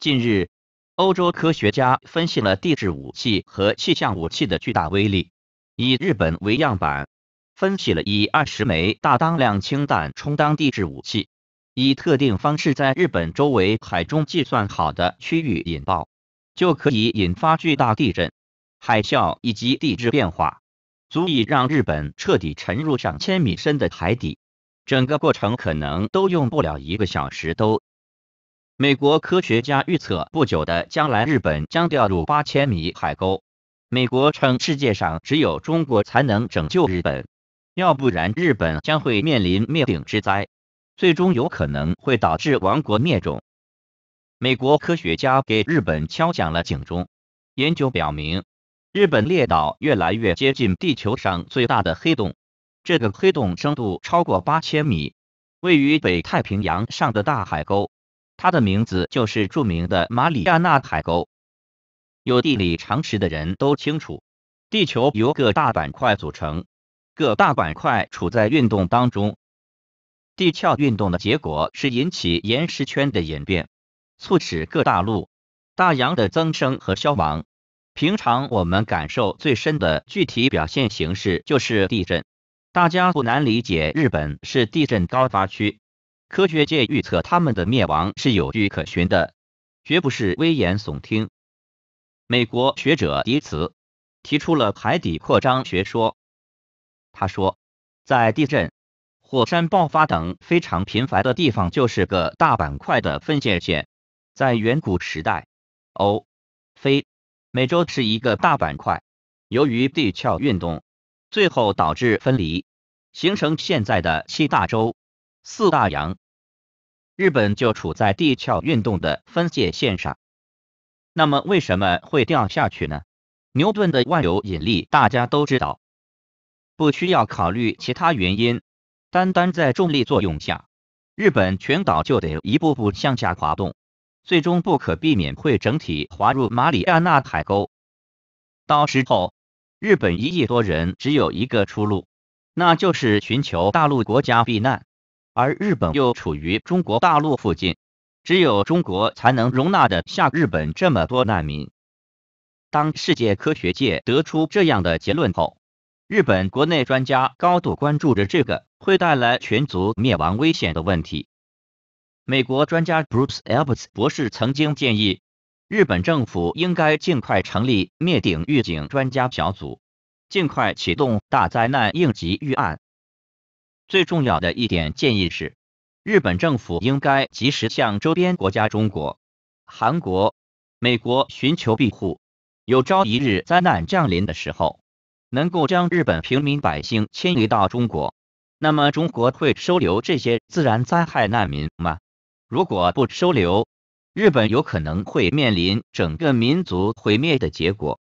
近日，欧洲科学家分析了地质武器和气象武器的巨大威力。以日本为样板，分析了以二十枚大当量氢弹充当地质武器，以特定方式在日本周围海中计算好的区域引爆，就可以引发巨大地震、海啸以及地质变化，足以让日本彻底沉入上千米深的海底。整个过程可能都用不了一个小时都。美国科学家预测，不久的将来，日本将掉入八千米海沟。美国称，世界上只有中国才能拯救日本，要不然日本将会面临灭顶之灾，最终有可能会导致亡国灭种。美国科学家给日本敲响了警钟。研究表明，日本列岛越来越接近地球上最大的黑洞，这个黑洞深度超过八千米，位于北太平洋上的大海沟。它的名字就是著名的马里亚纳海沟。有地理常识的人都清楚，地球由各大板块组成，各大板块处在运动当中。地壳运动的结果是引起岩石圈的演变，促使各大陆、大洋的增生和消亡。平常我们感受最深的具体表现形式就是地震。大家不难理解，日本是地震高发区。科学界预测他们的灭亡是有据可循的，绝不是危言耸听。美国学者迪茨提出了海底扩张学说。他说，在地震、火山爆发等非常频繁的地方，就是个大板块的分界线。在远古时代，欧、非、美洲是一个大板块，由于地壳运动，最后导致分离，形成现在的七大洲、四大洋。日本就处在地壳运动的分界线上，那么为什么会掉下去呢？牛顿的万有引力大家都知道，不需要考虑其他原因，单单在重力作用下，日本全岛就得一步步向下滑动，最终不可避免会整体滑入马里亚纳海沟。到时候，日本一亿多人只有一个出路，那就是寻求大陆国家避难。而日本又处于中国大陆附近，只有中国才能容纳得下日本这么多难民。当世界科学界得出这样的结论后，日本国内专家高度关注着这个会带来全族灭亡危险的问题。美国专家 Bruce e l b e r t s 博士曾经建议，日本政府应该尽快成立灭顶预警专家小组，尽快启动大灾难应急预案。最重要的一点建议是，日本政府应该及时向周边国家中国、韩国、美国寻求庇护。有朝一日灾难降临的时候，能够将日本平民百姓迁移到中国，那么中国会收留这些自然灾害难民吗？如果不收留，日本有可能会面临整个民族毁灭的结果。